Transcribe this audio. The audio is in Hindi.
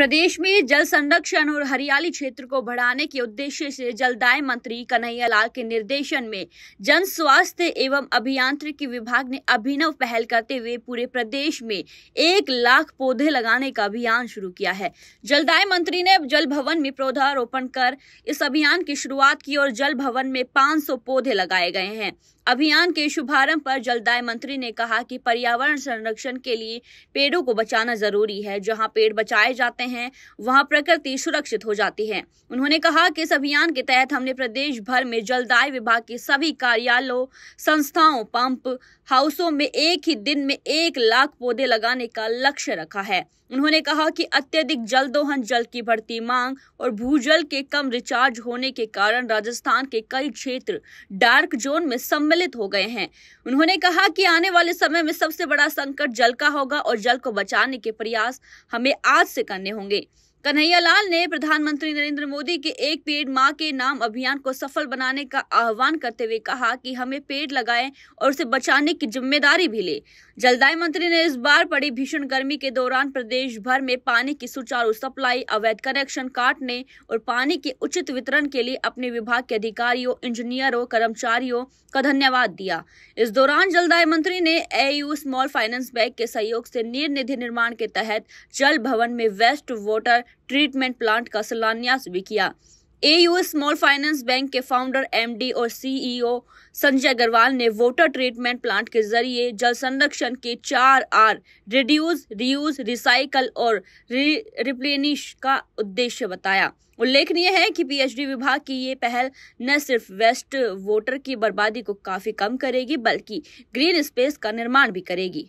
प्रदेश में जल संरक्षण और हरियाली क्षेत्र को बढ़ाने के उद्देश्य से जलदाय मंत्री कन्हैया लाल के निर्देशन में जन स्वास्थ्य एवं अभियांत्रिकी विभाग ने अभिनव पहल करते हुए पूरे प्रदेश में एक लाख पौधे लगाने का अभियान शुरू किया है जलदाय मंत्री ने जल भवन में पौधारोपण कर इस अभियान की शुरुआत की और जल भवन में 500 पौधे लगाए गए हैं अभियान के शुभारंभ पर जलदाय मंत्री ने कहा कि पर्यावरण संरक्षण के लिए पेड़ों को बचाना जरूरी है जहां पेड़ बचाए जाते हैं वहां प्रकृति सुरक्षित हो जाती है उन्होंने कहा कि इस अभियान के तहत हमने प्रदेश भर में जलदाय विभाग के सभी कार्यालयों संस्थाओं पंप हाउसों में एक ही दिन में एक लाख पौधे लगाने का लक्ष्य रखा है उन्होंने कहा कि अत्यधिक जल दोहन जल की बढ़ती मांग और भूजल के कम रिचार्ज होने के कारण राजस्थान के कई क्षेत्र डार्क जोन में सम्मिलित संचालित हो गए हैं उन्होंने कहा कि आने वाले समय में सबसे बड़ा संकट जल का होगा और जल को बचाने के प्रयास हमें आज से करने होंगे कन्हैया लाल ने प्रधानमंत्री नरेंद्र मोदी के एक पेड़ माँ के नाम अभियान को सफल बनाने का आह्वान करते हुए कहा कि हमें पेड़ लगाएं और उसे बचाने की जिम्मेदारी भी ले जलदाय मंत्री ने इस बार पड़ी भीषण गर्मी के दौरान प्रदेश भर में पानी की सुचारू सप्लाई अवैध कनेक्शन काटने और पानी के उचित वितरण के लिए अपने विभाग के अधिकारियों इंजीनियरों कर्मचारियों का धन्यवाद दिया इस दौरान जलदाय मंत्री ने एयू स्मॉल फाइनेंस बैंक के सहयोग से नीर निधि निर्माण के तहत जल भवन में वेस्ट वाटर ट्रीटमेंट प्लांट का शिलान्यास भी किया एयू स्मॉल फाइनेंस बैंक के फाउंडर एमडी और सीईओ e संजय अग्रवाल ने वोटर ट्रीटमेंट प्लांट के जरिए जल संरक्षण के चार आर रिड्यूस रियूज रिसाइकल और रिप्लेनिश का उद्देश्य बताया उल्लेखनीय है कि पीएचडी विभाग की ये पहल न सिर्फ वेस्ट वोटर की बर्बादी को काफी कम करेगी बल्कि ग्रीन स्पेस का निर्माण भी करेगी